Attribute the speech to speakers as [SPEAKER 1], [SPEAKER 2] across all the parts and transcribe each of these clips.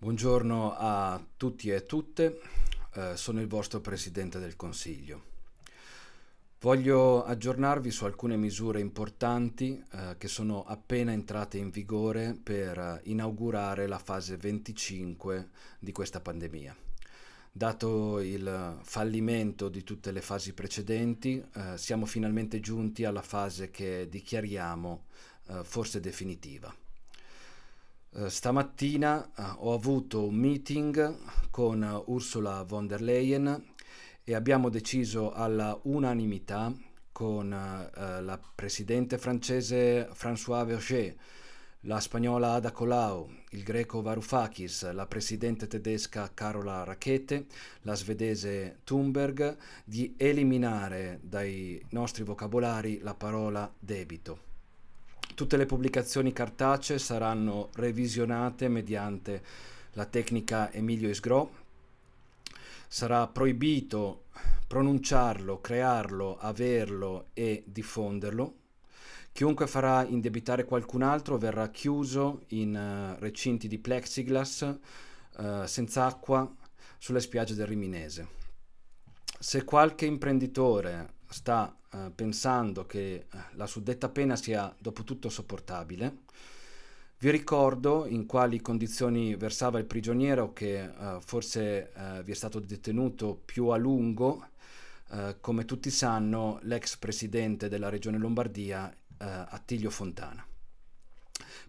[SPEAKER 1] Buongiorno a tutti e a tutte, eh, sono il vostro Presidente del Consiglio. Voglio aggiornarvi su alcune misure importanti eh, che sono appena entrate in vigore per eh, inaugurare la fase 25 di questa pandemia. Dato il fallimento di tutte le fasi precedenti, eh, siamo finalmente giunti alla fase che dichiariamo eh, forse definitiva. Eh, stamattina eh, ho avuto un meeting con Ursula von der Leyen e abbiamo deciso alla unanimità con eh, la presidente francese François Verger, la spagnola Ada Colau, il greco Varoufakis, la presidente tedesca Carola Rackete, la svedese Thunberg, di eliminare dai nostri vocabolari la parola debito. Tutte le pubblicazioni cartacee saranno revisionate mediante la tecnica Emilio Isgro. Sarà proibito pronunciarlo, crearlo, averlo e diffonderlo. Chiunque farà indebitare qualcun altro verrà chiuso in eh, recinti di plexiglass uh, senza acqua sulle spiagge del Riminese. Se qualche imprenditore sta eh, pensando che eh, la suddetta pena sia dopo tutto sopportabile. Vi ricordo in quali condizioni versava il prigioniero che eh, forse eh, vi è stato detenuto più a lungo. Eh, come tutti sanno, l'ex presidente della regione Lombardia, eh, Attilio Fontana.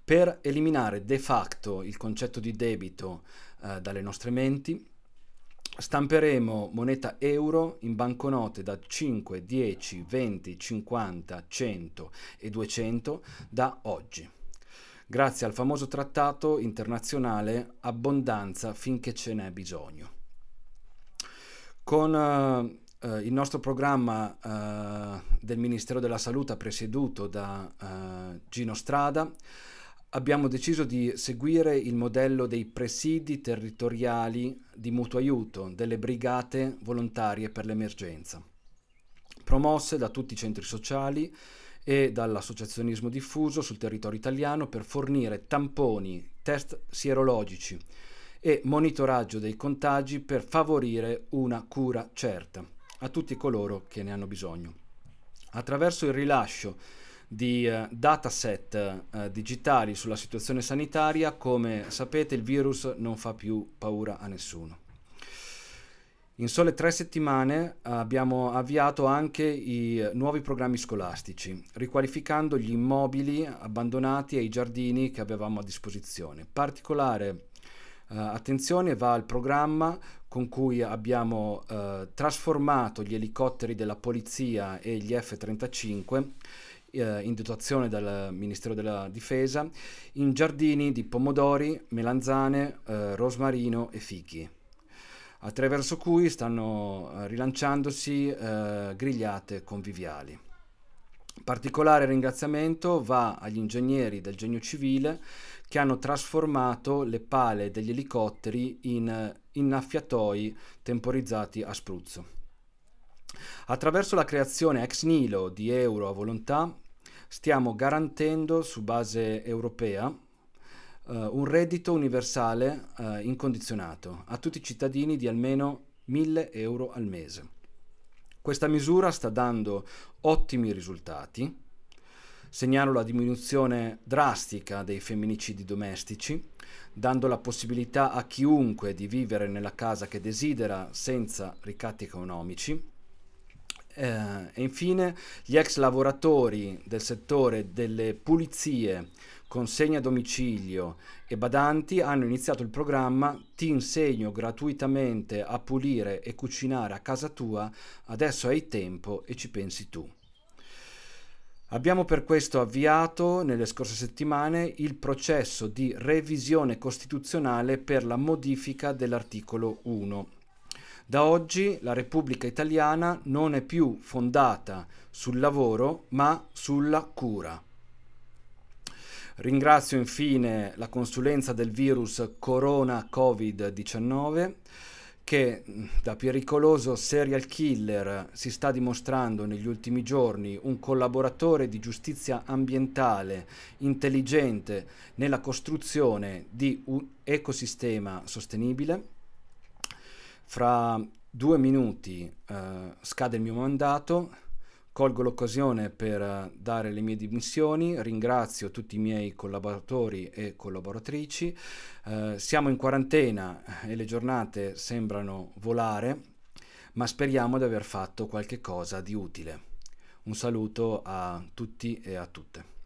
[SPEAKER 1] Per eliminare de facto il concetto di debito dalle nostre menti, stamperemo moneta euro in banconote da 5, 10, 20, 50, 100 e 200 da oggi, grazie al famoso trattato internazionale Abbondanza finché ce n'è bisogno. Con uh, uh, il nostro programma uh, del Ministero della Salute presieduto da eh, Gino Strada, abbiamo deciso di seguire il modello dei presidi territoriali di mutuo aiuto delle brigate volontarie per l'emergenza, promosse da tutti i centri sociali e dall'associazionismo diffuso sul territorio italiano per fornire tamponi, test sierologici e monitoraggio dei contagi per favorire una cura certa a tutti coloro che ne hanno bisogno. Attraverso il rilascio di eh, dataset eh, digitali sulla situazione sanitaria, come sapete il virus non fa più paura a nessuno. In sole tre settimane abbiamo avviato anche i eh, nuovi programmi scolastici, riqualificando gli immobili abbandonati e i giardini che avevamo a disposizione. Particolare Uh, attenzione va al programma con cui abbiamo uh, trasformato gli elicotteri della polizia e gli F-35 eh, in dotazione dal Ministero della Difesa in giardini di pomodori, melanzane, eh, rosmarino e fichi, attraverso cui stanno eh, rilanciandosi eh, grigliate conviviali. Particolare ringraziamento va agli ingegneri del genio civile che hanno trasformato le pale degli elicotteri in eh, innaffiatoi temporizzati a spruzzo. Attraverso la creazione ex nilo di euro a volontà stiamo garantendo su base europea eh, un reddito universale eh, incondizionato a tutti i cittadini di almeno 1000 euro al mese. Questa misura sta dando ottimi risultati. Segnalo la diminuzione drastica dei femminicidi domestici, dando la possibilità a chiunque di vivere nella casa che desidera senza ricatti economici eh, e infine gli ex lavoratori del settore delle pulizie, consegne a domicilio e badanti hanno iniziato il programma Ti insegno gratuitamente a pulire e cucinare a casa tua, adesso hai tempo e ci pensi tu. Abbiamo per questo avviato nelle scorse settimane il processo di revisione costituzionale per la modifica dell'articolo 1 da oggi la Repubblica Italiana non è più fondata sul lavoro ma sulla cura. Ringrazio infine la consulenza del virus Corona Covid-19 che mm, da pericoloso serial killer si sta dimostrando negli ultimi giorni un collaboratore di giustizia ambientale intelligente nella costruzione di un ecosistema sostenibile fra due minuti eh, scade il mio mandato, colgo l'occasione per eh, dare le mie dimissioni, ringrazio tutti i miei collaboratori e collaboratrici, eh, siamo in quarantena e le giornate sembrano volare, ma speriamo di aver fatto qualche cosa di utile. Un saluto a tutti e a tutte.